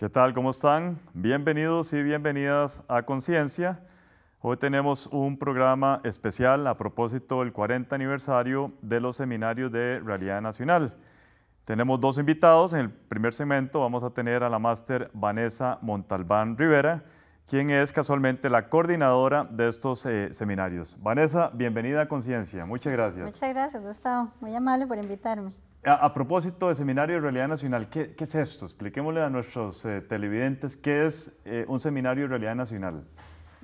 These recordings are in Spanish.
¿Qué tal? ¿Cómo están? Bienvenidos y bienvenidas a Conciencia. Hoy tenemos un programa especial a propósito del 40 aniversario de los seminarios de Realidad Nacional. Tenemos dos invitados. En el primer segmento vamos a tener a la máster Vanessa Montalbán Rivera, quien es casualmente la coordinadora de estos eh, seminarios. Vanessa, bienvenida a Conciencia. Muchas gracias. Muchas gracias, Gustavo. Muy amable por invitarme. A, propósito de Seminario de Realidad Nacional, ¿qué, es esto? Expliquémosle a nuestros eh, televidentes qué es eh, un Seminario de Realidad Nacional.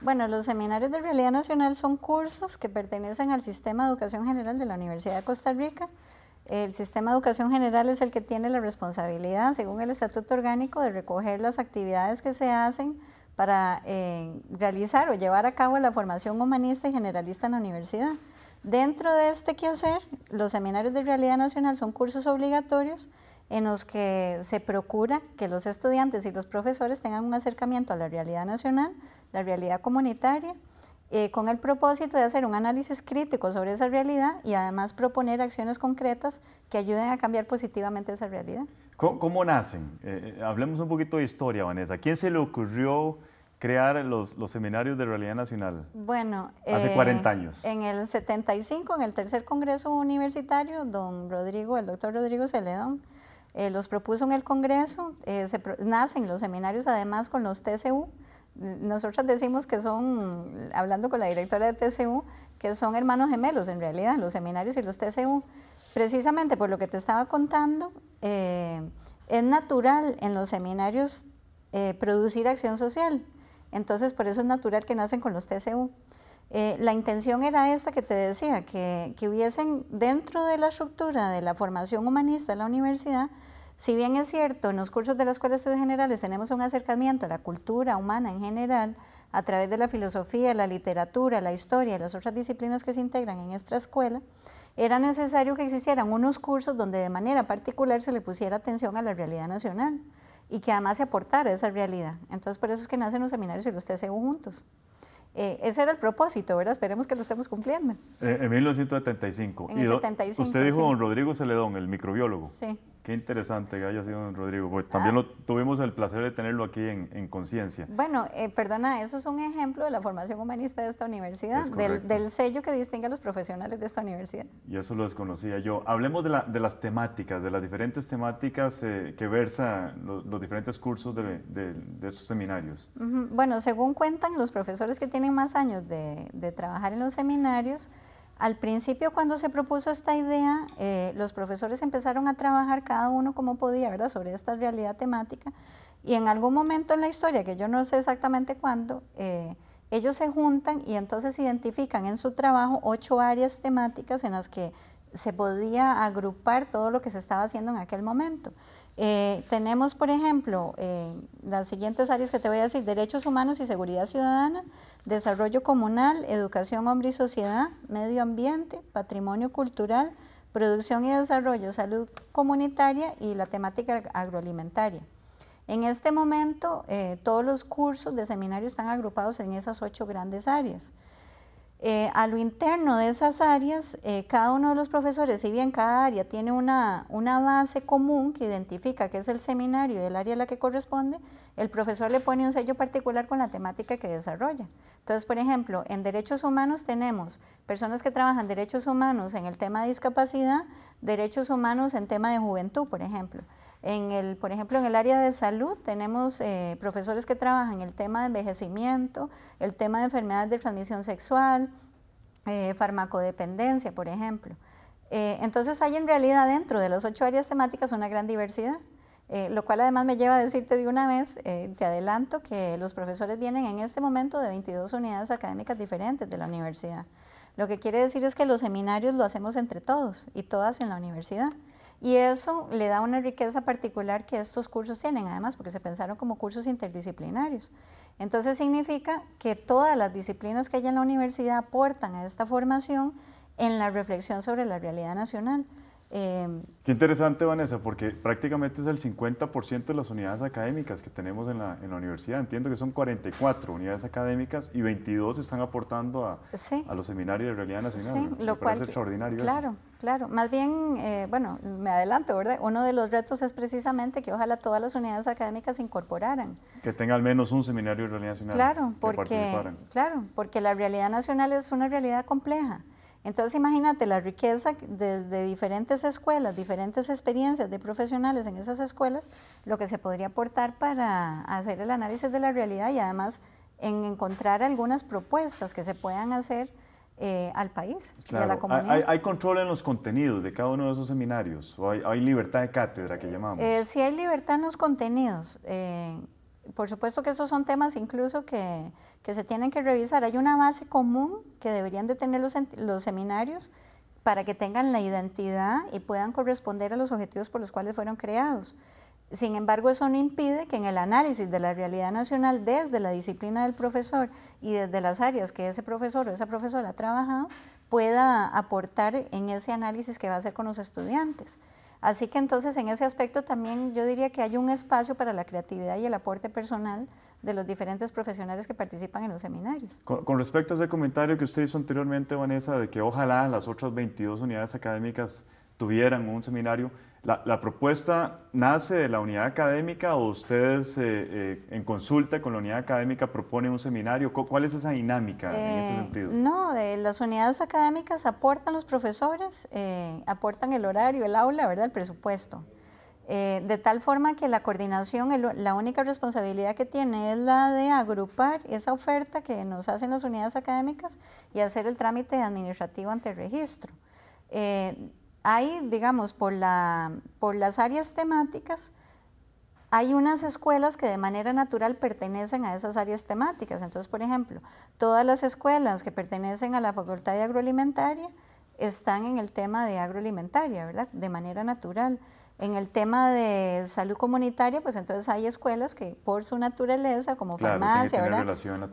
Bueno, los seminarios de realidad nacional son cursos que pertenecen al Sistema de Educación General de la Universidad de Costa Rica. El Sistema de Educación General es el que tiene la responsabilidad, según el Estatuto Orgánico, de recoger las actividades que se hacen para eh, realizar o llevar a cabo la formación humanista y generalista en la universidad. Dentro de este quehacer, los seminarios de realidad nacional son cursos obligatorios en los que se procura que los estudiantes y los profesores tengan un acercamiento a la realidad nacional, la realidad comunitaria, eh, con el propósito de hacer un análisis crítico sobre esa realidad y además proponer acciones concretas que ayuden a cambiar positivamente esa realidad. ¿Cómo, nacen? Eh, eh, hablemos un poquito de historia, Vanessa. ¿A quién se le ocurrió crear los, seminarios de realidad nacional? Bueno, hace 40 eh, años. En el 75, en el tercer Congreso Universitario, don Rodrigo, el doctor Rodrigo Celedón, eh, los propuso en el Congreso, eh, se, nacen los seminarios además con los TCU. Nosotros decimos que son, hablando con la directora de TCU, que son hermanos gemelos en realidad, los seminarios y los TCU. Precisamente por lo que te estaba contando, es natural en los seminarios producir acción social entonces, por eso es natural que nacen con los TCU. Eh, la intención era esta que te decía, que, que, hubiesen dentro de la estructura de la formación humanista de la universidad, si bien es cierto, en los cursos de la Escuela de Estudios Generales tenemos un acercamiento a la cultura humana en general, a través de la filosofía, la literatura, la historia y las otras disciplinas que se integran en esta escuela, era necesario que existieran unos cursos donde de manera particular se le pusiera atención a la realidad nacional y que además se aportara esa realidad. Entonces, por eso es que nacen los seminarios y los TCU juntos. Eh, ese era el propósito, ¿verdad? Esperemos que lo estemos cumpliendo. Eh, en 1975. En Usted dijo don Rodrigo Celedón, el microbiólogo. Sí. Qué interesante que haya sido don Rodrigo. Pues, también ah. lo, tuvimos el placer de tenerlo aquí en, Conciencia. Bueno, eh, perdona, eso es un ejemplo de la formación humanista de esta universidad, del, sello que distingue a los profesionales de esta universidad. Y eso lo desconocía yo. Hablemos de, las temáticas, de las diferentes temáticas eh, que versan los diferentes cursos de, estos seminarios. Bueno, según cuentan los profesores que tienen más años de trabajar en los seminarios, al principio, cuando se propuso esta idea, eh, los profesores empezaron a trabajar cada uno como podía, ¿verdad?, sobre esta realidad temática. Y en algún momento en la historia, que yo no sé exactamente cuándo, eh, ellos se juntan y entonces identifican en su trabajo ocho áreas temáticas en las que se podía agrupar todo lo que se estaba haciendo en aquel momento. Eh, tenemos, por ejemplo, eh, las siguientes áreas que te voy a decir, derechos humanos y seguridad ciudadana, desarrollo comunal, educación, hombre y sociedad, medio ambiente, patrimonio cultural, producción y desarrollo, salud comunitaria y la temática agroalimentaria. En este momento, eh, todos los cursos de seminario están agrupados en esas ocho grandes áreas. Eh, a lo interno de esas áreas, eh, cada uno de los profesores, si bien cada área tiene una, una, base común que identifica que es el seminario y el área a la que corresponde, el profesor le pone un sello particular con la temática que desarrolla. Entonces, por ejemplo, en derechos humanos tenemos personas que trabajan derechos humanos en el tema de discapacidad, derechos humanos en tema de juventud, por ejemplo por ejemplo, en el área de salud tenemos eh, profesores que trabajan el tema de envejecimiento, el tema de enfermedades de transmisión sexual, eh, farmacodependencia, por ejemplo. Eh, entonces hay en realidad dentro de las ocho áreas temáticas una gran diversidad. lo cual además me lleva a decirte de una vez, te adelanto que los profesores vienen en este momento de 22 unidades académicas diferentes de la universidad. Lo que quiere decir es que los seminarios lo hacemos entre todos y todas en la universidad. Y eso le da una riqueza particular que estos cursos tienen, además, porque se pensaron como cursos interdisciplinarios. Entonces significa que todas las disciplinas que hay en la universidad aportan a esta formación en la reflexión sobre la realidad nacional. Em, Qué interesante, Vanessa, porque prácticamente es el 50% de las unidades académicas que tenemos en la, universidad. Entiendo que son 44 unidades académicas y 22 están aportando a, los seminarios de realidad nacional. Sí, lo cual es extraordinario. Claro, claro. Más bien, eh, bueno, me adelanto, ¿verdad? Uno de los retos es precisamente que ojalá todas las unidades académicas se incorporaran. Que tenga al menos un seminario de realidad nacional. Claro, porque, claro, porque la realidad nacional es una realidad compleja. Entonces imagínate la riqueza de, diferentes escuelas, diferentes experiencias de profesionales en esas escuelas, lo que se podría aportar para hacer el análisis de la realidad y además en encontrar algunas propuestas que se puedan hacer eh, al país y a la comunidad. ¿Hay, control en los contenidos de cada uno de esos seminarios? hay, libertad de cátedra que llamamos? Eh, sí hay libertad en los contenidos. Eh, por supuesto que estos son temas incluso que, se tienen que revisar. Hay una base común que deberían de tener los, los, seminarios para que tengan la identidad y puedan corresponder a los objetivos por los cuales fueron creados. Sin embargo, eso no impide que en el análisis de la realidad nacional desde la disciplina del profesor y desde las áreas que ese profesor o esa profesora ha trabajado, pueda aportar en ese análisis que va a hacer con los estudiantes. Así que entonces en ese aspecto también yo diría que hay un espacio para la creatividad y el aporte personal de los diferentes profesionales que participan en los seminarios. Con, respecto a ese comentario que usted hizo anteriormente, Vanessa, de que ojalá las otras 22 unidades académicas tuvieran un seminario, la, propuesta nace de la unidad académica o ustedes eh, eh, en consulta con la unidad académica proponen un seminario? ¿Cuál es esa dinámica en ese eh, sentido? No, las unidades académicas aportan los profesores, aportan el horario, el aula, ¿verdad? el presupuesto. de tal forma que la coordinación, la única responsabilidad que tiene es la de agrupar esa oferta que nos hacen las unidades académicas y hacer el trámite administrativo ante el registro hay, digamos, por, las áreas temáticas, hay unas escuelas que de manera natural pertenecen a esas áreas temáticas. Entonces, por ejemplo, todas las escuelas que pertenecen a la Facultad de Agroalimentaria están en el tema de agroalimentaria, ¿verdad? De manera natural. En el tema de salud comunitaria, pues entonces hay escuelas que por su naturaleza, como farmacia, tiene relación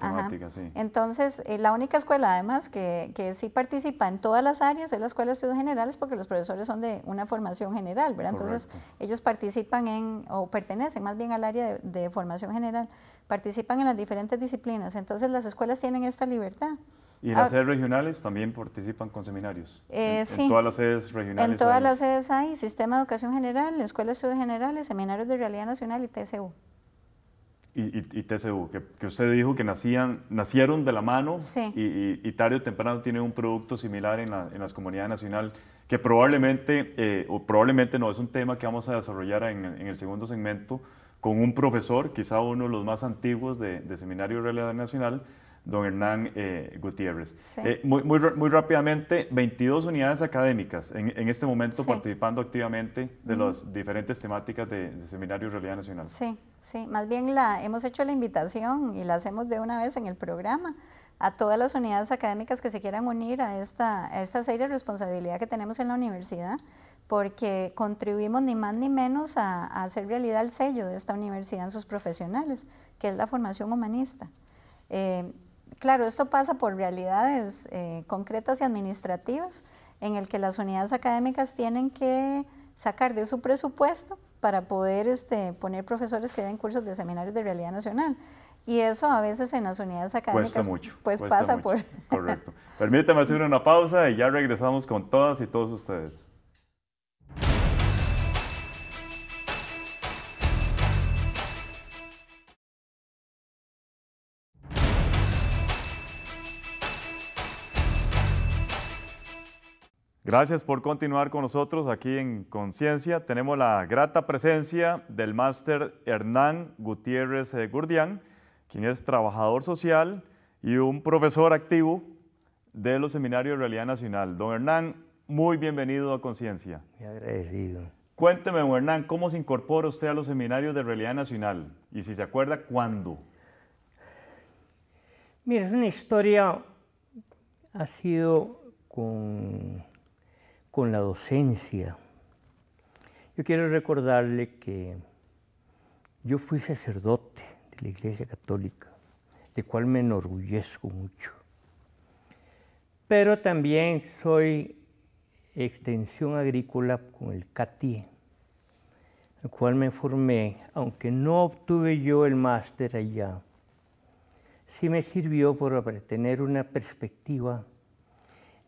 sí. Entonces, eh, la única escuela además que, sí participa en todas las áreas es la Escuela de Estudios Generales porque los profesores son de una formación general, ¿verdad? Entonces, ellos participan en, o pertenecen más bien al área de, de formación general, participan en las diferentes disciplinas. Entonces, las escuelas tienen esta libertad. ¿Y las ah. sedes regionales también participan con seminarios? Eh, en, sí. ¿En todas las sedes regionales? En todas las sedes hay Sistema de Educación General, Escuelas de Estudios Generales, Seminarios de Realidad Nacional y TCU. Y, y, TCU, que, usted dijo que nacían, nacieron de la mano y, y, tarde o temprano tiene un producto similar en, las comunidades nacionales, que probablemente, eh, o probablemente no, es un tema que vamos a desarrollar en, el segundo segmento con un profesor, quizá uno de los más antiguos de, de Seminario de Realidad Nacional, don Hernán eh, Gutiérrez. Eh, muy, rápidamente, 22 unidades académicas en, este momento participando activamente de las diferentes temáticas de, de, Seminario Realidad Nacional. Sí, sí, más bien la, hemos hecho la invitación y la hacemos de una vez en el programa a todas las unidades académicas que se quieran unir a esta, esta serie de responsabilidad que tenemos en la universidad, porque contribuimos ni más ni menos a, hacer realidad el sello de esta universidad en sus profesionales, que es la formación humanista. Eh, claro, esto pasa por realidades eh, concretas y administrativas en el que las unidades académicas tienen que sacar de su presupuesto para poder este, poner profesores que den cursos de seminarios de realidad nacional. Y eso a veces en las unidades académicas pues, cuesta mucho, pues pasa por... Correcto. Permítame hacer una pausa y ya regresamos con todas y todos ustedes. Gracias por continuar con nosotros aquí en Conciencia. Tenemos la grata presencia del máster Hernán Gutiérrez eh, Gurdián, quien es trabajador social y un profesor activo de los seminarios de Realidad Nacional. Don Hernán, muy bienvenido a Conciencia. Muy agradecido. Cuénteme, don Hernán, ¿cómo se incorpora usted a los seminarios de Realidad Nacional? Y si se acuerda, ¿cuándo? Mira, es una historia, ha sido con con la docencia. Yo quiero recordarle que yo fui sacerdote de la Iglesia Católica, de cual me enorgullezco mucho. Pero también soy extensión agrícola con el CATI, el cual me formé, aunque no obtuve yo el máster allá, sí me sirvió para tener una perspectiva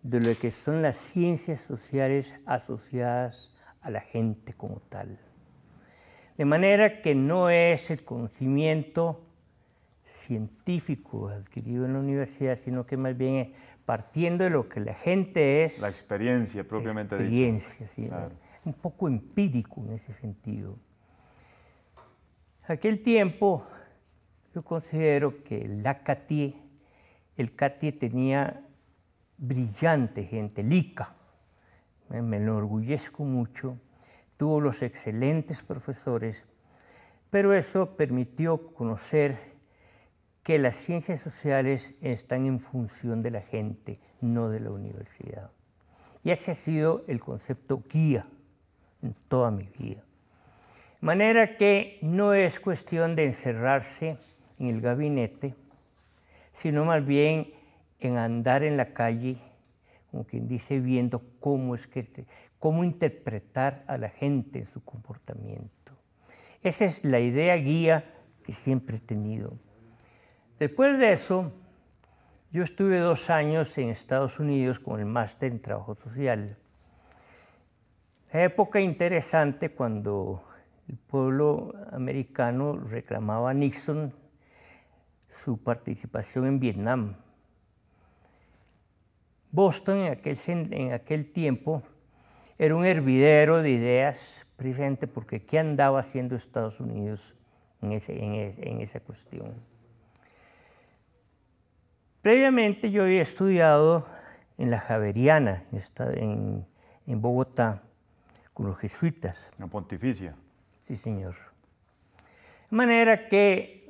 de lo que son las ciencias sociales asociadas a la gente como tal. De manera que no es el conocimiento científico adquirido en la universidad, sino que más bien es partiendo de lo que la gente es. La experiencia propiamente experiencia, ¿sí? Un poco empírico en ese sentido. Aquel tiempo yo considero que la CATIE, el CATIE tenía brillante gente, Lica, me enorgullezco mucho, tuvo los excelentes profesores, pero eso permitió conocer que las ciencias sociales están en función de la gente, no de la universidad. Y ese ha sido el concepto guía en toda mi vida. manera que no es cuestión de encerrarse en el gabinete, sino más bien en andar en la calle, como quien dice, viendo cómo es que, este, cómo interpretar a la gente en su comportamiento. Esa es la idea guía que siempre he tenido. Después de eso, yo estuve dos años en Estados Unidos con el máster en trabajo social. época interesante cuando el pueblo americano reclamaba a Nixon su participación en Vietnam. Boston en aquel, en aquel tiempo era un hervidero de ideas, presente porque ¿qué andaba haciendo Estados Unidos en, en, esa cuestión? Previamente yo había estudiado en la Javeriana, en, en Bogotá, con los jesuitas. La Pontificia. Sí, señor. De manera que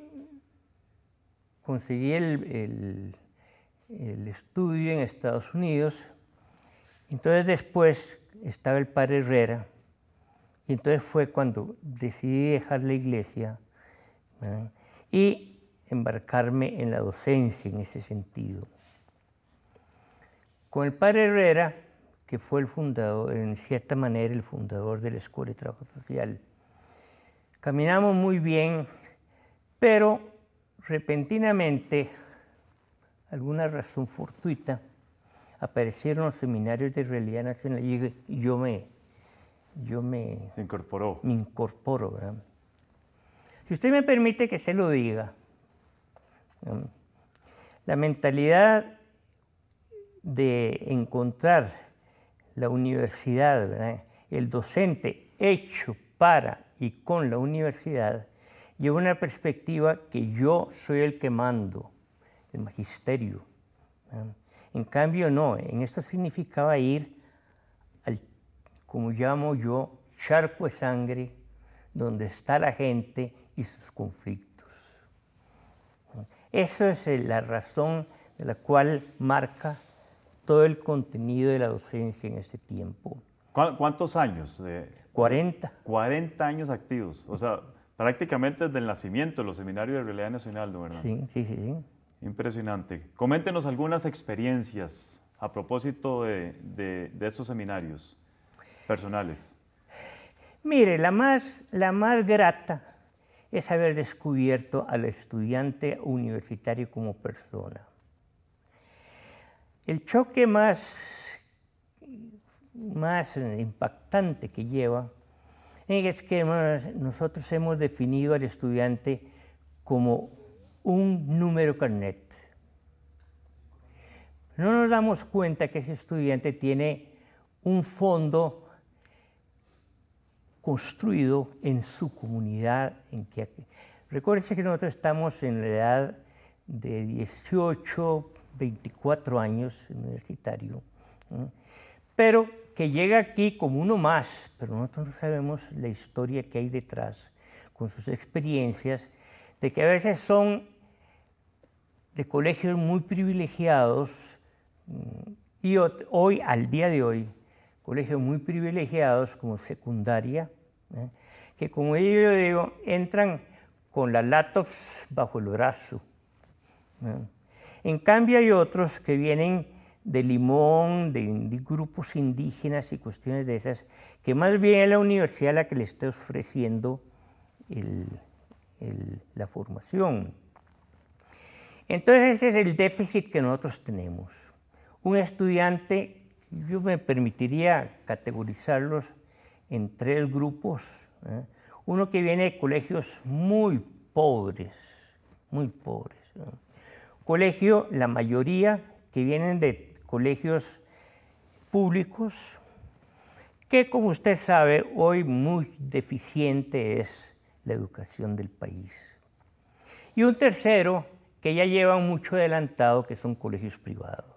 conseguí el el estudio en Estados Unidos. Entonces después estaba el padre Herrera y entonces fue cuando decidí dejar la iglesia y embarcarme en la docencia en ese sentido. Con el padre Herrera, que fue el fundador, en cierta manera el fundador de la Escuela de Trabajo Social, caminamos muy bien, pero repentinamente alguna razón fortuita, aparecieron los seminarios de realidad nacional y yo me... Yo me... Se incorporó. Me incorporo, ¿verdad? Si usted me permite que se lo diga, la mentalidad de encontrar la universidad, el docente hecho para y con la universidad, lleva una perspectiva que yo soy el que mando magisterio. En cambio, no, en esto significaba ir al, como llamo yo, charco de sangre, donde está la gente y sus conflictos. Esa es eh, la razón de la cual marca todo el contenido de la docencia en este tiempo. ¿Cuántos años? 40. Eh? 40 años activos, o sea, prácticamente desde el nacimiento de los seminarios de realidad nacional, ¿no verdad? sí, sí. sí. Impresionante. Coméntenos algunas experiencias a propósito de, estos seminarios personales. Mire, la más, la más grata es haber descubierto al estudiante universitario como persona. El choque más, más impactante que lleva es que nosotros hemos definido al estudiante como un número carnet. No nos damos cuenta que ese estudiante tiene un fondo construido en su comunidad. En que, recuérdense que nosotros estamos en la edad de 18, 24 años universitario, pero que llega aquí como uno más, pero nosotros no sabemos la historia que hay detrás, con sus experiencias, de que a veces son de colegios muy privilegiados y hoy, al día de hoy, colegios muy privilegiados como secundaria, ¿eh? que como yo digo, entran con la laptops bajo el brazo. ¿eh? En cambio hay otros que vienen de Limón, de, grupos indígenas y cuestiones de esas, que más bien es la universidad la que les está ofreciendo la formación. Entonces ese es el déficit que nosotros tenemos. Un estudiante, yo me permitiría categorizarlos en tres grupos. ¿eh? Uno que viene de colegios muy pobres, muy pobres. ¿eh? Colegio, la mayoría que vienen de colegios públicos, que como usted sabe, hoy muy deficiente es la educación del país. Y un tercero, que ya llevan mucho adelantado, que son colegios privados.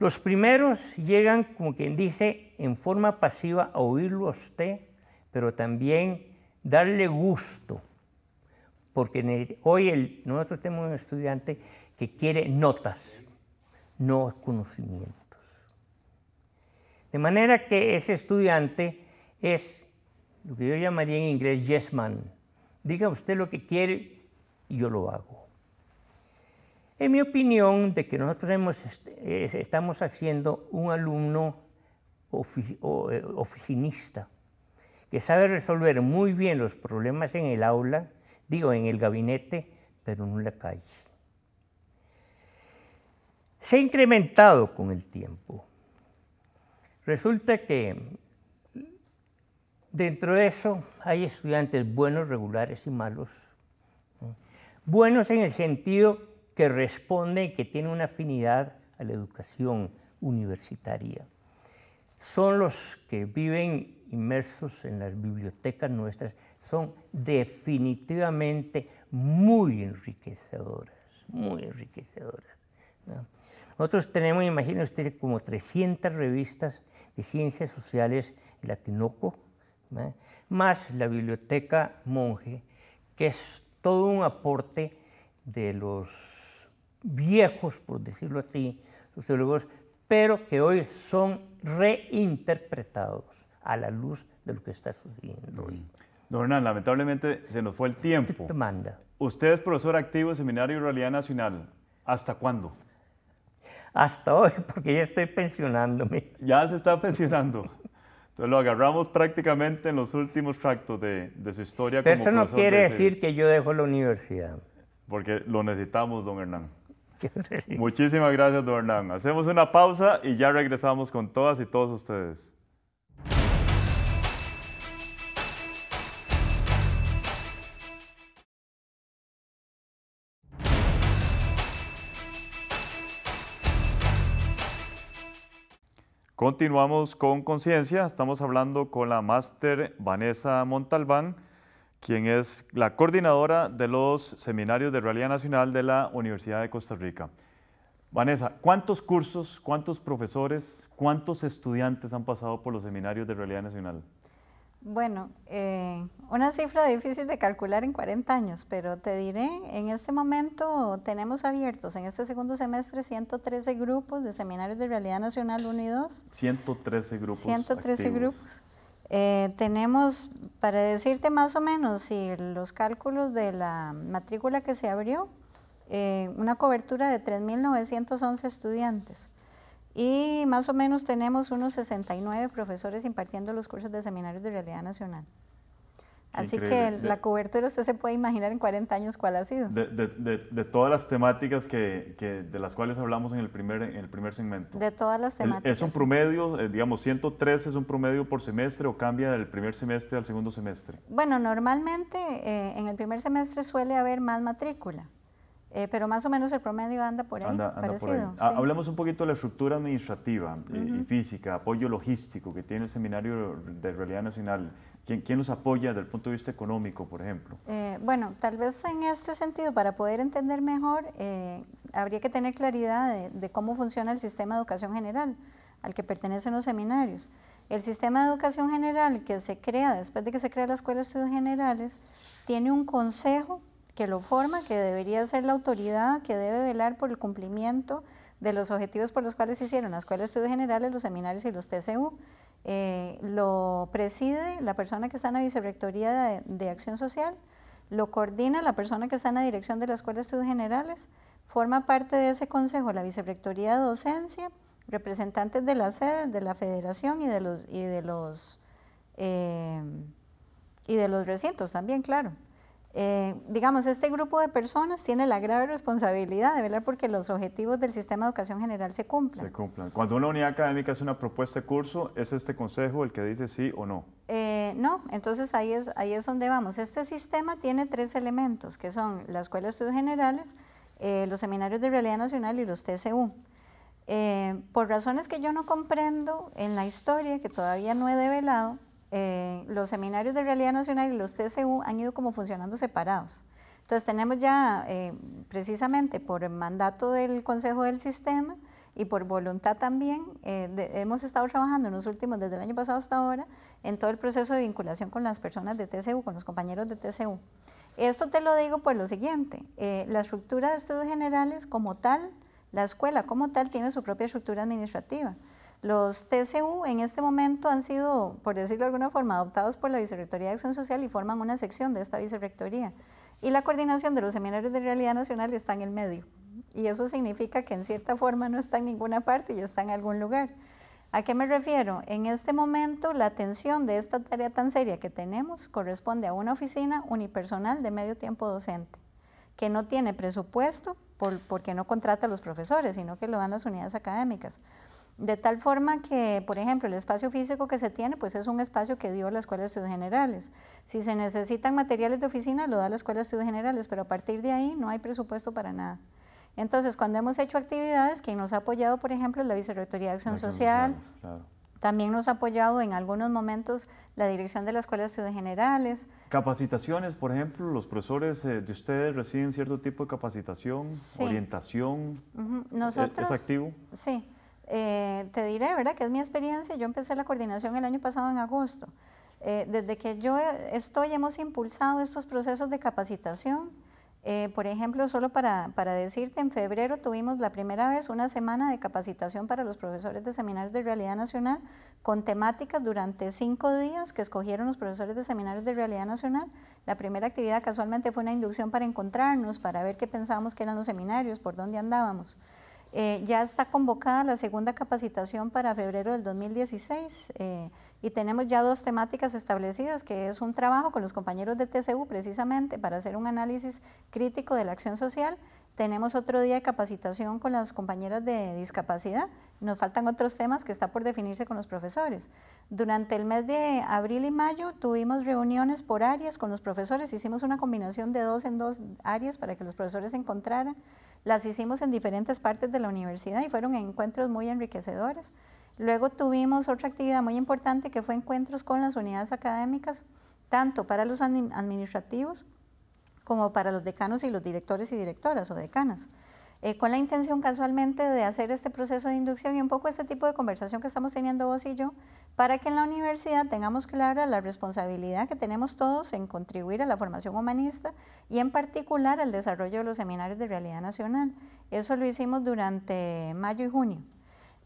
Los primeros llegan, como quien dice, en forma pasiva a oírlo a usted, pero también darle gusto, porque hoy el, nosotros tenemos un estudiante que quiere notas, no conocimientos. De manera que ese estudiante es lo que yo llamaría en inglés yes man. Diga usted lo que quiere y yo lo hago. En mi opinión, de que nosotros estamos haciendo un alumno eh, oficinista, que sabe resolver muy bien los problemas en el aula, digo, en el gabinete, pero no en la calle. Se ha incrementado con el tiempo. Resulta que dentro de eso hay estudiantes buenos, regulares y malos, Buenos en el sentido que responde, que tiene una afinidad a la educación universitaria. Son los que viven inmersos en las bibliotecas nuestras, son definitivamente muy enriquecedoras, muy enriquecedoras. Nosotros tenemos, imagínense ustedes, como 300 revistas de ciencias sociales en Latinoco, más la biblioteca Monje, que es todo un aporte de los viejos, por decirlo así, sociólogos, pero que hoy son reinterpretados a la luz de lo que está sucediendo mm. Don Hernán, lamentablemente se nos fue el tiempo. Te manda. Usted es profesor activo del Seminario de Realidad Nacional. ¿Hasta cuándo? Hasta hoy, porque ya estoy pensionándome. Ya se está pensionando. Entonces lo agarramos prácticamente en los últimos tractos de, su historia. eso no quiere decir que yo dejo la universidad. Porque lo necesitamos, don Hernán. Muchísimas gracias, don Hernán. Hacemos una pausa y ya regresamos con todas y todos ustedes. Continuamos con conciencia, estamos hablando con la máster Vanessa Montalbán, quien es la coordinadora de los seminarios de realidad nacional de la Universidad de Costa Rica. Vanessa, ¿cuántos cursos, cuántos profesores, cuántos estudiantes han pasado por los seminarios de realidad nacional? Bueno, eh, una cifra difícil de calcular en 40 años, pero te diré, en este momento tenemos abiertos en este segundo semestre 113 grupos de seminarios de realidad nacional 1 y 2. 113 grupos. 113 grupos. Eh, tenemos, para decirte más o menos, si los cálculos de la matrícula que se abrió, eh, una cobertura de 3.911 estudiantes y más o menos tenemos unos 69 profesores impartiendo los cursos de seminarios de realidad nacional. Así que la cobertura usted se puede imaginar en 40 años cuál ha sido. De, todas las temáticas que, de las cuales hablamos en el primer, el primer segmento. De todas las temáticas. ¿Es un promedio, eh, digamos, 103 es un promedio por semestre o cambia del primer semestre al segundo semestre? Bueno, normalmente eh, en el primer semestre suele haber más matrícula. Eh, pero más o menos el promedio anda por ahí. Anda, parecido, por ahí. Ah, Hablemos un poquito de la estructura administrativa eh, y física, apoyo logístico que tiene el Seminario de Realidad Nacional. ¿Quién, quién los apoya desde el punto de vista económico, por ejemplo? Eh, bueno, tal vez en este sentido, para poder entender mejor, habría que tener claridad de, de, cómo funciona el sistema de educación general al que pertenecen los seminarios. El sistema de educación general que se crea después de que se crea la Escuela de Estudios Generales tiene un consejo que lo forma, que debería ser la autoridad que debe velar por el cumplimiento de los objetivos por los cuales se hicieron la Escuela de Estudios Generales, los seminarios y los TCU. Eh, lo preside la persona que está en la Vicerrectoría de, Acción Social, lo coordina la persona que está en la dirección de la Escuela de Estudios Generales, forma parte de ese consejo la Vicerrectoría de Docencia, representantes de las sedes, de la Federación y de los, y de los, eh, y de los recintos también, claro. Eh, digamos, este grupo de personas tiene la grave responsabilidad de velar porque los objetivos del sistema de educación general se cumplan. Se cumplan. Cuando una unidad académica hace una propuesta de curso, ¿es este consejo el que dice sí o no? Eh, no, entonces ahí es, ahí es donde vamos. Este sistema tiene tres elementos, que son la Escuela de Estudios Generales, eh, los seminarios de realidad nacional y los TCU. por razones que yo no comprendo en la historia, que todavía no he develado, los seminarios de realidad nacional y los TCU han ido como funcionando separados. Entonces tenemos ya, eh, precisamente por mandato del Consejo del Sistema y por voluntad también, eh, hemos estado trabajando en los últimos, desde el año pasado hasta ahora, en todo el proceso de vinculación con las personas de TCU, con los compañeros de TCU. Esto te lo digo por lo siguiente, eh, la estructura de estudios generales como tal, la escuela como tal tiene su propia estructura administrativa. Los TCU en este momento han sido, por decirlo de alguna forma, adoptados por la Vicerrectoría de Acción Social y forman una sección de esta Vicerrectoría. Y la coordinación de los seminarios de realidad nacional está en el medio. Y eso significa que en cierta forma no está en ninguna parte y está en algún lugar. ¿A qué me refiero? En este momento la atención de esta tarea tan seria que tenemos corresponde a una oficina unipersonal de medio tiempo docente, que no tiene presupuesto porque no contrata a los profesores, sino que lo dan las unidades académicas. De tal forma que, por ejemplo, el espacio físico que se tiene, pues es un espacio que dio la Escuela de Estudios Generales. Si se necesitan materiales de oficina, lo da la Escuela de Estudios Generales, pero a partir de ahí no hay presupuesto para nada. Entonces, cuando hemos hecho actividades, quien nos ha apoyado, por ejemplo, es la Vicerrectoría de Acción Social. También nos ha apoyado en algunos momentos la dirección de la Escuela de Estudios Generales. Capacitaciones, por ejemplo, los profesores eh, de ustedes reciben cierto tipo de capacitación, orientación. Nosotros, ¿Es activo? Sí. Eh, te diré, ¿verdad? Que es mi experiencia. Yo empecé la coordinación el año pasado en agosto. Eh, desde que yo estoy, hemos impulsado estos procesos de capacitación. Eh, por ejemplo, solo para, para, decirte, en febrero tuvimos la primera vez una semana de capacitación para los profesores de seminarios de realidad nacional con temáticas durante cinco días que escogieron los profesores de seminarios de realidad nacional. La primera actividad casualmente fue una inducción para encontrarnos, para ver qué pensábamos que eran los seminarios, por dónde andábamos. Eh, ya está convocada la segunda capacitación para febrero del 2016 eh, y tenemos ya dos temáticas establecidas, que es un trabajo con los compañeros de TCU precisamente para hacer un análisis crítico de la acción social. Tenemos otro día de capacitación con las compañeras de discapacidad. Nos faltan otros temas que está por definirse con los profesores. Durante el mes de abril y mayo tuvimos reuniones por áreas con los profesores. Hicimos una combinación de dos en dos áreas para que los profesores se encontraran las hicimos en diferentes partes de la universidad y fueron encuentros muy enriquecedores. Luego tuvimos otra actividad muy importante que fue encuentros con las unidades académicas, tanto para los administrativos como para los decanos y los directores y directoras o decanas. Eh, con la intención casualmente de hacer este proceso de inducción y un poco este tipo de conversación que estamos teniendo vos y yo, para que en la universidad tengamos clara la responsabilidad que tenemos todos en contribuir a la formación humanista y en particular al desarrollo de los seminarios de realidad nacional. Eso lo hicimos durante mayo y junio.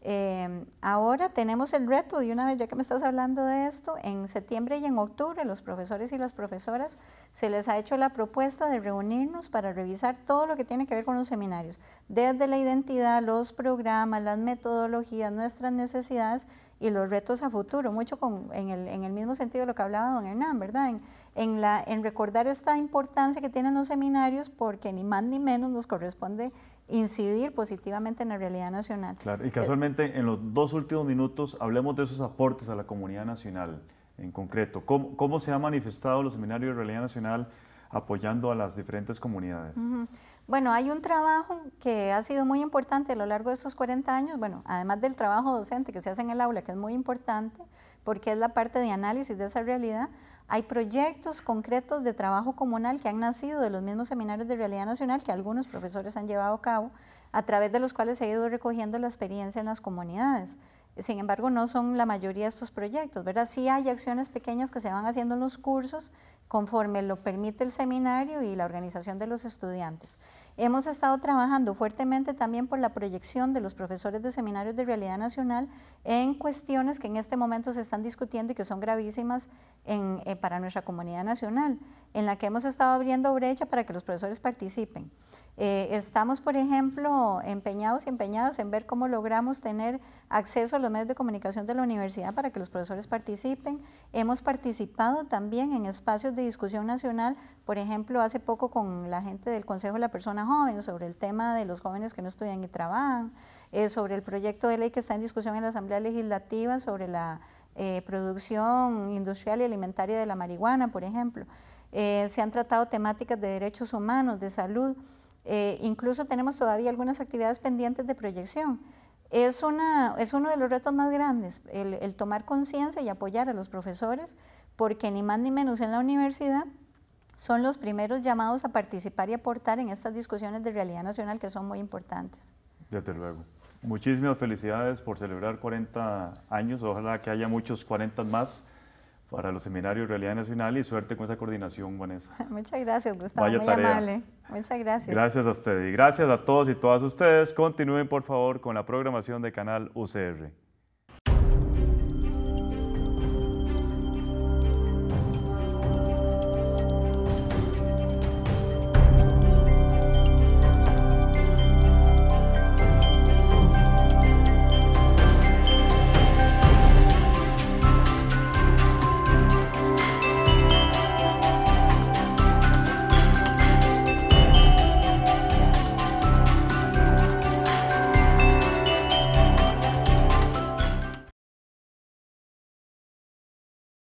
Em, ahora tenemos el reto de una vez, ya que me estás hablando de esto, en septiembre y en octubre los profesores y las profesoras se les ha hecho la propuesta de reunirnos para revisar todo lo que tiene que ver con los seminarios, desde la identidad, los programas, las metodologías, nuestras necesidades y los retos a futuro, mucho con, en, el, en, el, mismo sentido de lo que hablaba don Hernán, ¿verdad? En, en, la, en recordar esta importancia que tienen los seminarios porque ni más ni menos nos corresponde incidir positivamente en la realidad nacional. Claro, y eh, casualmente en los dos últimos minutos hablemos de esos aportes a la comunidad nacional en concreto. ¿Cómo, se ha manifestado los seminarios de realidad nacional apoyando a las diferentes comunidades? Bueno, hay un trabajo que ha sido muy importante a lo largo de estos 40 años, bueno, además del trabajo docente que se hace en el aula, que es muy importante, porque es la parte de análisis de esa realidad. Hay proyectos concretos de trabajo comunal que han nacido de los mismos seminarios de realidad nacional que algunos profesores han llevado a cabo, a través de los cuales se ha ido recogiendo la experiencia en las comunidades. Sin embargo, no son la mayoría de estos proyectos, ¿verdad? Sí hay acciones pequeñas que se van haciendo en los cursos conforme lo permite el seminario y la organización de los estudiantes. Hemos estado trabajando fuertemente también por la proyección de los profesores de seminarios de realidad nacional en cuestiones que en este momento se están discutiendo y que son gravísimas eh, para nuestra comunidad nacional, en la que hemos estado abriendo brecha para que los profesores participen. Eh, estamos, por ejemplo, empeñados y empeñadas en ver cómo logramos tener acceso a los medios de comunicación de la universidad para que los profesores participen. Hemos participado también en espacios de discusión nacional, por ejemplo, hace poco con la gente del Consejo de la Persona Joven, sobre el tema de los jóvenes que no estudian y trabajan, eh, sobre el proyecto de ley que está en discusión en la Asamblea Legislativa sobre la eh, producción industrial y alimentaria de la marihuana, por ejemplo. Eh, se han tratado temáticas de derechos humanos, de salud, incluso tenemos todavía algunas actividades pendientes de proyección. Es, una, es uno de los retos más grandes, el tomar conciencia y apoyar a los profesores, porque ni más ni menos en la universidad son los primeros llamados a participar y aportar en estas discusiones de realidad nacional que son muy importantes. Desde luego. Muchísimas felicidades por celebrar 40 años. Ojalá que haya muchos 40 más para los seminarios de Realidad Nacional y suerte con esa coordinación, Vanessa. Muchas gracias, Gustavo. muy amable. Muchas gracias. Gracias a usted y gracias a todos y todas ustedes. Continúen, por favor, con la programación de Canal UCR.